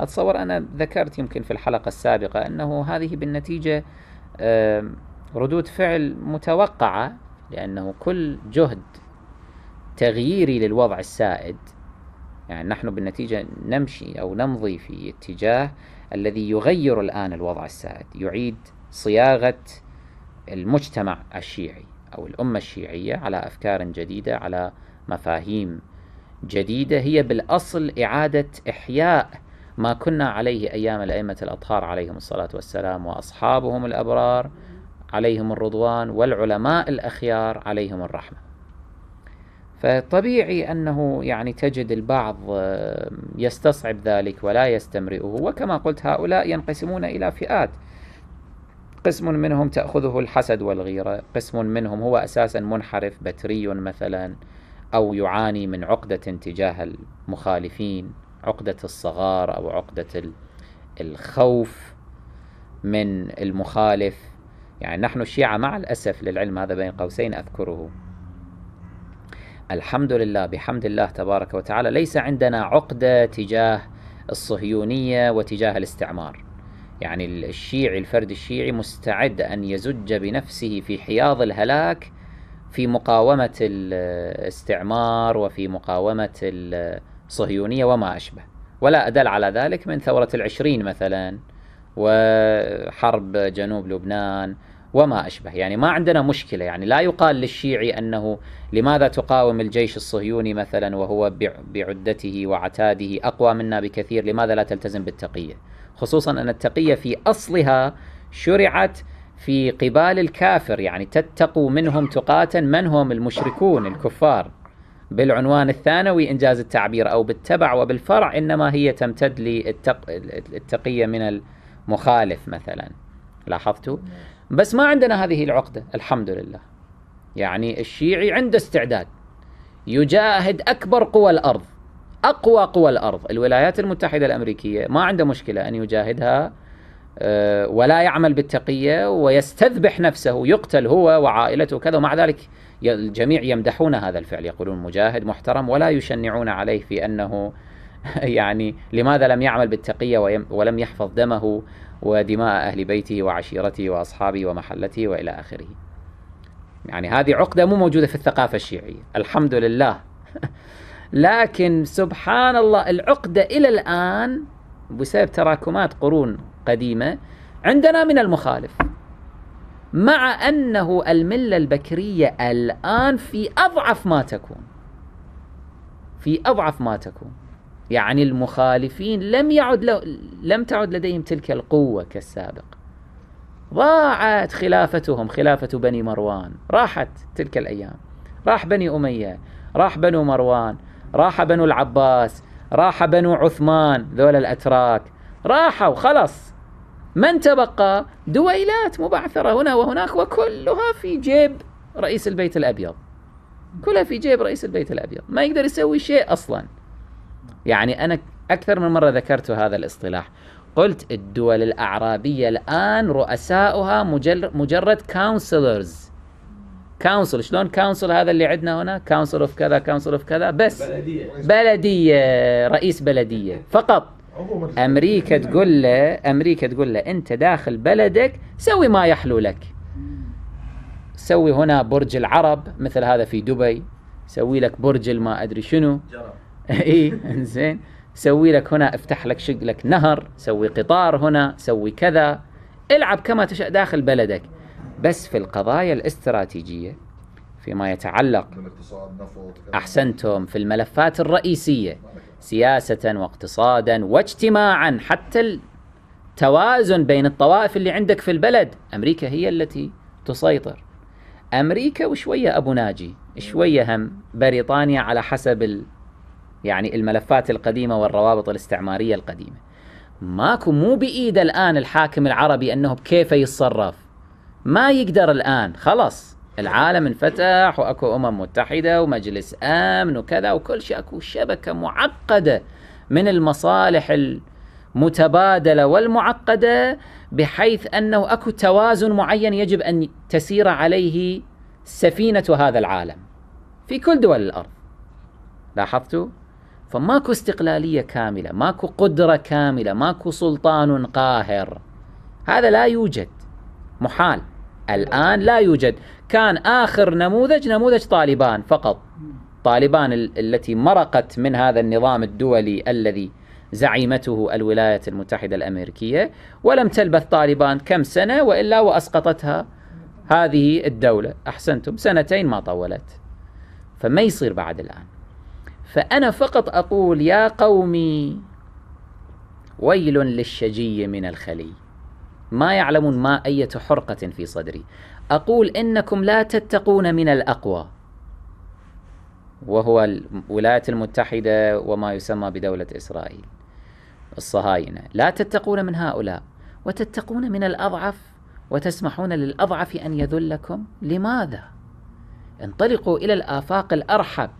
أتصور أنا ذكرت يمكن في الحلقة السابقة أنه هذه بالنتيجة ردود فعل متوقعة لأنه كل جهد تغييري للوضع السائد يعني نحن بالنتيجة نمشي أو نمضي في اتجاه الذي يغير الآن الوضع السائد يعيد صياغة المجتمع الشيعي أو الأمة الشيعية على أفكار جديدة على مفاهيم جديدة هي بالأصل إعادة إحياء ما كنا عليه أيام الأئمة الأطهار عليهم الصلاة والسلام وأصحابهم الأبرار عليهم الرضوان والعلماء الأخيار عليهم الرحمة فطبيعي أنه يعني تجد البعض آه، يستصعب ذلك ولا يستمرئه وكما قلت هؤلاء ينقسمون إلى فئات قسم منهم تأخذه الحسد والغيرة قسم منهم هو أساسا منحرف بتري مثلا أو يعاني من عقدة تجاه المخالفين عقدة الصغار أو عقدة الخوف من المخالف يعني نحن الشيعة مع الأسف للعلم هذا بين قوسين أذكره الحمد لله بحمد الله تبارك وتعالى ليس عندنا عقدة تجاه الصهيونية وتجاه الاستعمار يعني الشيعي الفرد الشيعي مستعد أن يزج بنفسه في حياض الهلاك في مقاومة الاستعمار وفي مقاومة صهيونية وما أشبه ولا أدل على ذلك من ثورة العشرين مثلا وحرب جنوب لبنان وما أشبه يعني ما عندنا مشكلة يعني لا يقال للشيعي أنه لماذا تقاوم الجيش الصهيوني مثلا وهو بعدته وعتاده أقوى منا بكثير لماذا لا تلتزم بالتقية خصوصا أن التقية في أصلها شرعت في قبال الكافر يعني تتقوا منهم تقاتا من هم المشركون الكفار بالعنوان الثانوي إنجاز التعبير أو بالتبع وبالفرع إنما هي تمتد للتقية من المخالف مثلا لاحظتوا بس ما عندنا هذه العقدة الحمد لله يعني الشيعي عنده استعداد يجاهد أكبر قوى الأرض أقوى قوى الأرض الولايات المتحدة الأمريكية ما عنده مشكلة أن يجاهدها آه، ولا يعمل بالتقية ويستذبح نفسه يقتل هو وعائلته كذا ومع ذلك الجميع يمدحون هذا الفعل يقولون مجاهد محترم ولا يشنعون عليه في أنه يعني لماذا لم يعمل بالتقية ولم يحفظ دمه ودماء أهل بيته وعشيرته وأصحابه ومحلته وإلى آخره يعني هذه عقدة مو موجودة في الثقافة الشيعية الحمد لله لكن سبحان الله العقدة إلى الآن بسبب تراكمات قرون قديمة عندنا من المخالف مع أنه الملة البكرية الآن في أضعف ما تكون في أضعف ما تكون يعني المخالفين لم يعد لو لم تعد لديهم تلك القوة كالسابق ضاعت خلافتهم خلافة بني مروان راحت تلك الأيام راح بني أمية راح بنو مروان راح بنو العباس راح بنو عثمان ذول الأتراك راحوا خلص من تبقى دويلات مبعثرة هنا وهناك وكلها في جيب رئيس البيت الأبيض كلها في جيب رئيس البيت الأبيض ما يقدر يسوي شيء أصلا يعني أنا أكثر من مرة ذكرت هذا الاصطلاح قلت الدول الأعرابية الآن رؤساؤها مجرد كونسلرز كونسل شلون كونسل هذا اللي عندنا هنا كونسل اوف كذا كونسل اوف كذا بس بلدية. بلدية رئيس بلدية فقط امريكا تقول له امريكا تقول له انت داخل بلدك سوي ما يحلو لك سوي هنا برج العرب مثل هذا في دبي سوي لك برج ما ادري شنو اي زين سوي لك هنا افتح لك شق لك نهر سوي قطار هنا سوي كذا العب كما تشاء داخل بلدك بس في القضايا الاستراتيجيه فيما يتعلق احسنتم في الملفات الرئيسيه نعم. سياسة واقتصادا واجتماعا حتى التوازن بين الطوائف اللي عندك في البلد أمريكا هي التي تسيطر أمريكا وشوية أبو ناجي شوية هم بريطانيا على حسب ال يعني الملفات القديمة والروابط الاستعمارية القديمة ماكو مو بإيده الآن الحاكم العربي أنه كيف يتصرف ما يقدر الآن خلاص العالم انفتح واكو امم متحده ومجلس امن وكذا وكل شيء اكو شبكه معقده من المصالح المتبادله والمعقده بحيث انه اكو توازن معين يجب ان تسير عليه سفينه هذا العالم في كل دول الارض لاحظتوا فماكو استقلاليه كامله ماكو قدره كامله ماكو سلطان قاهر هذا لا يوجد محال الآن لا يوجد كان آخر نموذج نموذج طالبان فقط طالبان التي مرقت من هذا النظام الدولي الذي زعيمته الولايات المتحدة الأمريكية ولم تلبث طالبان كم سنة وإلا وأسقطتها هذه الدولة أحسنتم سنتين ما طولت فما يصير بعد الآن فأنا فقط أقول يا قومي ويل للشجي من الخلي ما يعلمون ما أية حرقة في صدري أقول إنكم لا تتقون من الأقوى وهو الولايات المتحدة وما يسمى بدولة إسرائيل الصهاينة لا تتقون من هؤلاء وتتقون من الأضعف وتسمحون للأضعف أن يذلكم لماذا؟ انطلقوا إلى الآفاق الأرحب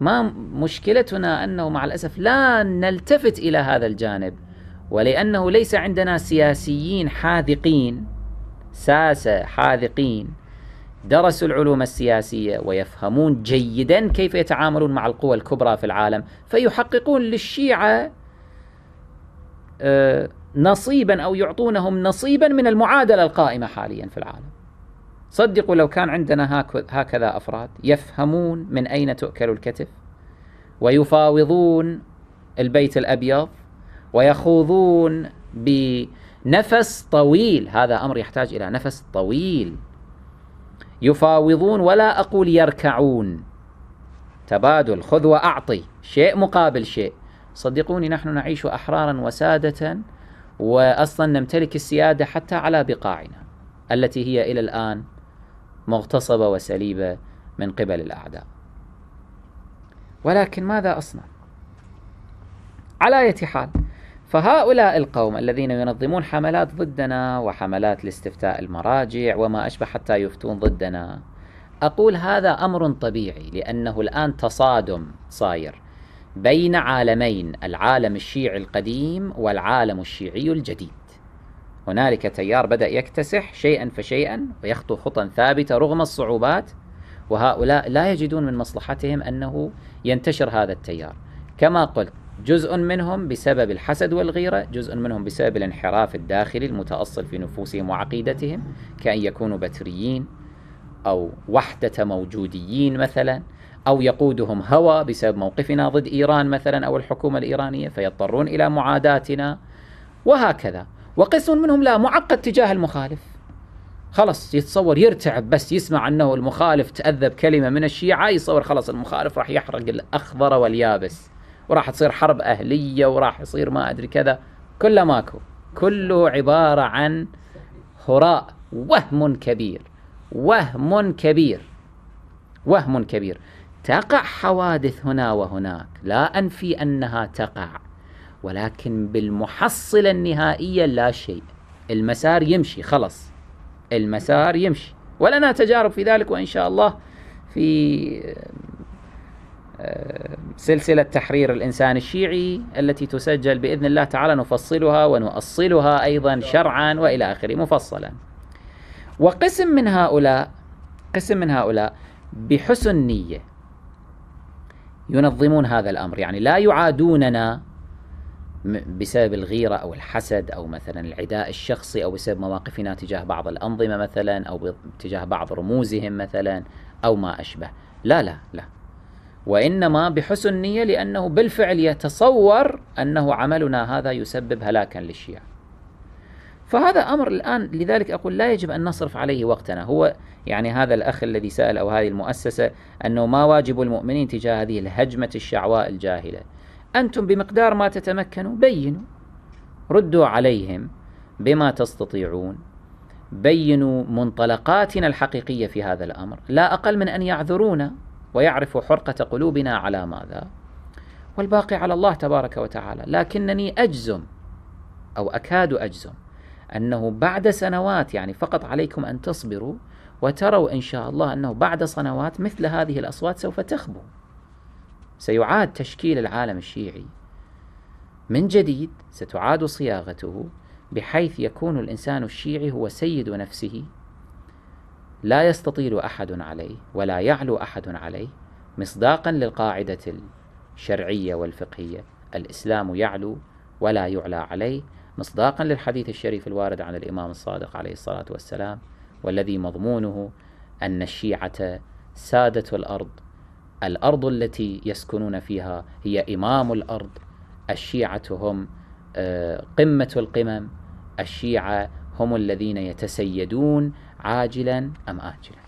ما مشكلتنا أنه مع الأسف لا نلتفت إلى هذا الجانب ولأنه ليس عندنا سياسيين حاذقين ساسة حاذقين درسوا العلوم السياسية ويفهمون جيدا كيف يتعاملون مع القوى الكبرى في العالم فيحققون للشيعة آه، نصيبا أو يعطونهم نصيبا من المعادلة القائمة حاليا في العالم صدقوا لو كان عندنا هكذا أفراد يفهمون من أين تؤكل الكتف ويفاوضون البيت الأبيض ويخوضون بنفس طويل هذا امر يحتاج الى نفس طويل يفاوضون ولا اقول يركعون تبادل خذ واعطي شيء مقابل شيء صدقوني نحن نعيش احرارا وساده واصلا نمتلك السياده حتى على بقاعنا التي هي الى الان مغتصبه وسليبه من قبل الاعداء ولكن ماذا اصنع على اية حال فهؤلاء القوم الذين ينظمون حملات ضدنا وحملات لاستفتاء المراجع وما أشبه حتى يفتون ضدنا أقول هذا أمر طبيعي لأنه الآن تصادم صاير بين عالمين العالم الشيعي القديم والعالم الشيعي الجديد هنالك تيار بدأ يكتسح شيئا فشيئا ويخطو خطا ثابتة رغم الصعوبات وهؤلاء لا يجدون من مصلحتهم أنه ينتشر هذا التيار كما قلت جزء منهم بسبب الحسد والغيرة جزء منهم بسبب الانحراف الداخلي المتأصل في نفوسهم وعقيدتهم كأن يكونوا بتريين أو وحدة موجوديين مثلا أو يقودهم هوى بسبب موقفنا ضد إيران مثلا أو الحكومة الإيرانية فيضطرون إلى معاداتنا وهكذا وقسم منهم لا معقد تجاه المخالف خلص يتصور يرتعب بس يسمع أنه المخالف تأذى بكلمة من الشيعة يصور خلص المخالف راح يحرق الأخضر واليابس وراح تصير حرب أهلية وراح يصير ما أدري كذا كله ماكو كله عبارة عن هراء وهم كبير وهم كبير وهم كبير تقع حوادث هنا وهناك لا أنفي أنها تقع ولكن بالمحصلة النهائية لا شيء المسار يمشي خلص المسار يمشي ولنا تجارب في ذلك وإن شاء الله في سلسلة تحرير الإنسان الشيعي التي تسجل بإذن الله تعالى نفصلها ونؤصلها أيضا شرعا وإلى آخره مفصلا وقسم من هؤلاء قسم من هؤلاء بحسن نية ينظمون هذا الأمر يعني لا يعادوننا بسبب الغيرة أو الحسد أو مثلا العداء الشخصي أو بسبب مواقفنا تجاه بعض الأنظمة مثلا أو تجاه بعض رموزهم مثلا أو ما أشبه لا لا لا وإنما بحسن نية لأنه بالفعل يتصور أنه عملنا هذا يسبب هلاكا للشيعة فهذا أمر الآن لذلك أقول لا يجب أن نصرف عليه وقتنا هو يعني هذا الأخ الذي سأل أو هذه المؤسسة أنه ما واجب المؤمنين تجاه هذه الهجمة الشعواء الجاهلة أنتم بمقدار ما تتمكنوا بينوا ردوا عليهم بما تستطيعون بينوا منطلقاتنا الحقيقية في هذا الأمر لا أقل من أن يعذرونا ويعرف حرقة قلوبنا على ماذا والباقي على الله تبارك وتعالى لكنني أجزم أو أكاد أجزم أنه بعد سنوات يعني فقط عليكم أن تصبروا وتروا إن شاء الله أنه بعد سنوات مثل هذه الأصوات سوف تخبو سيعاد تشكيل العالم الشيعي من جديد ستعاد صياغته بحيث يكون الإنسان الشيعي هو سيد نفسه لا يستطيل احد عليه ولا يعلو احد عليه مصداقا للقاعده الشرعيه والفقهيه الاسلام يعلو ولا يعلى عليه مصداقا للحديث الشريف الوارد عن الامام الصادق عليه الصلاه والسلام والذي مضمونه ان الشيعه ساده الارض الارض التي يسكنون فيها هي امام الارض الشيعه هم آه، قمه القمم الشيعه هم الذين يتسيدون عاجلا أم آجلا